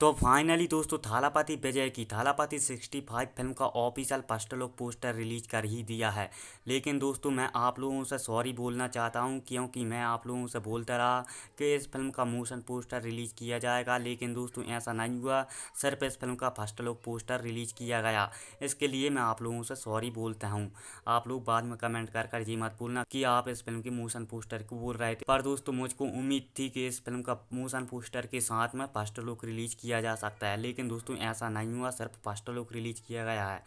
तो फाइनली दोस्तों थालापाती विजय की थालापाती 65 फिल्म का official first look poster release कर ही दिया है लेकिन दोस्तों मैं आप लोगों से सॉरी बोलना चाहता हूं क्योंकि मैं आप लोगों से बोलता रहा कि इस फिल्म का मोशन पोस्टर रिलीज किया जाएगा लेकिन दोस्तों ऐसा नहीं हुआ सिर्फ इस फिल्म का फर्स्ट लुक पोस्टर रिलीज किया गया इसके लिए मैं आप लोगों से सॉरी बोलता हूँ आप लोग बाद में कमेंट कर कर ये मत बोलना कि आप इस फिल्म के मोशन पोस्टर को बोल रहे थे पर दोस्तों मुझको उम्मीद थी कि इस फिल्म का मोशन पोस्टर के साथ में फर्स्ट लुक रिलीज किया किया जा सकता है लेकिन दोस्तों ऐसा नहीं हुआ सिर्फ पास्टल लुक रिलीज किया गया है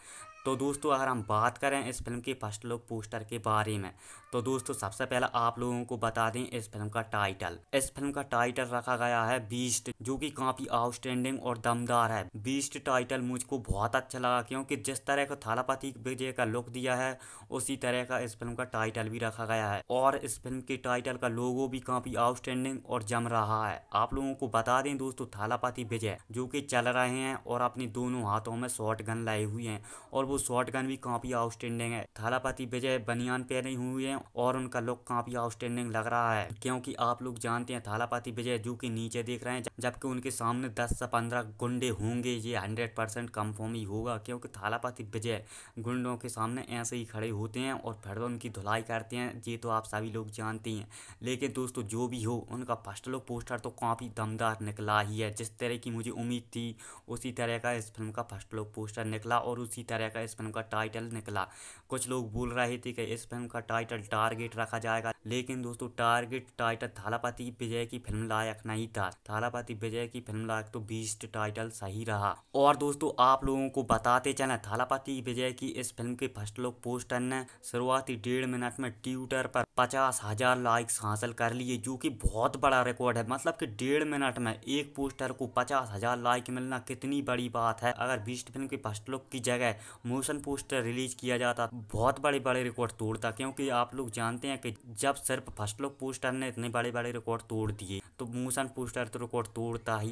तो दोस्तों अगर हम बात करें इस फिल्म के फर्स्ट लुक पोस्टर के बारे में तो दोस्तों सबसे पहले आप लोगों को बता दें इस फिल्म का टाइटल इस फिल्म का टाइटल रखा गया है बीस्ट जो कि काफी आउटस्टैंडिंग और दमदार है बीस्ट टाइटल मुझको बहुत अच्छा लगा क्योंकि जिस तरह का थालापति विजय का लुक दिया है उसी तरह का इस फिल्म का टाइटल भी रखा गया है और इस फिल्म के टाइटल का लोगो भी काफी आउटस्टैंडिंग और जम रहा है आप लोगों को बता दें दोस्तों थालापति विजय जो की चल रहे हैं और अपने दोनों हाथों में शॉर्ट गन लाए हुए हैं और वो गन भी काफी आउटस्टैंडिंग है थालापति विजय बनियान पहने हुए हैं और उनका लुक काफी आउटस्टैंडिंग लग रहा है क्योंकि आप लोग जानते हैं थालापति विजय जू के नीचे देख रहे हैं जबकि उनके सामने दस से पंद्रह गुंडे होंगे ये हंड्रेड परसेंट कंफर्म ही होगा क्योंकि थालापति विजय गुंडों के सामने ऐसे ही खड़े होते हैं और फिर उनकी धुलाई करते हैं ये तो आप सभी लोग जानते हैं लेकिन दोस्तों जो भी हो उनका फर्स्ट लुक पोस्टर तो काफ़ी दमदार निकला ही है जिस तरह की मुझे उम्मीद थी उसी तरह का इस फिल्म का फर्स्ट लुक पोस्टर निकला और उसी तरह का है इस फिल्म का टाइटल निकला कुछ लोग बोल रहे थे कि इस फिल्म का टाइटल टारगेट रखा जाएगा लेकिन दोस्तों टारगेट टाइटल थालापति विजय की फिल्म लायक नहीं था थालापति विजय की फिल्म लायक तो बीस्ट टाइटल सही रहा और दोस्तों आप लोगों को बताते चले थालापति विजय की इस फिल्म के फर्स्ट लुक पोस्टर ने शुरुआती डेढ़ मिनट में ट्विटर पर पचास हजार लाइक्स हासिल कर लिए जो कि बहुत बड़ा रिकॉर्ड है मतलब कि डेढ़ मिनट में एक पोस्टर को पचास हजार लाइक मिलना कितनी बड़ी बात है अगर बीस्ट फिल्म के फर्स्ट लुक की जगह मोशन पोस्टर रिलीज किया जाता बहुत बड़े बड़े रिकॉर्ड तोड़ता क्योंकि आप लोग जानते हैं कि जब सिर्फ फर्स्ट लुक पोस्टर ने इतने बड़े बड़े रिकॉर्ड तोड़ दिए तो मोशन पोस्टर तो रिकॉर्ड तोड़ता ही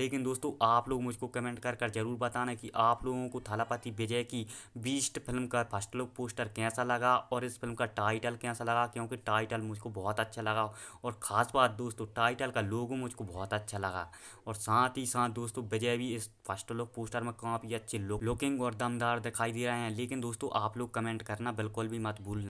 लेकिन दोस्तों आप लोग मुझको कमेंट कर कर जरूर बताना कि आप लोगों को थालापति विजय की बीस्ट फिल्म का फर्स्ट लुक पोस्टर कैसा लगा और इस फिल्म का टाइटल कैसा लगा क्योंकि टाइटल मुझको बहुत अच्छा लगा और ख़ास बात दोस्तों टाइटल का लोगो मुझको बहुत अच्छा लगा और साथ ही साथ दोस्तों विजय भी इस फर्स्ट लुक पोस्टर में काफ़ी अच्छी लुकिंग और दमदार दिखा दिखाई दे रहे हैं लेकिन दोस्तों आप लोग कमेंट करना बिल्कुल भी मत भूलना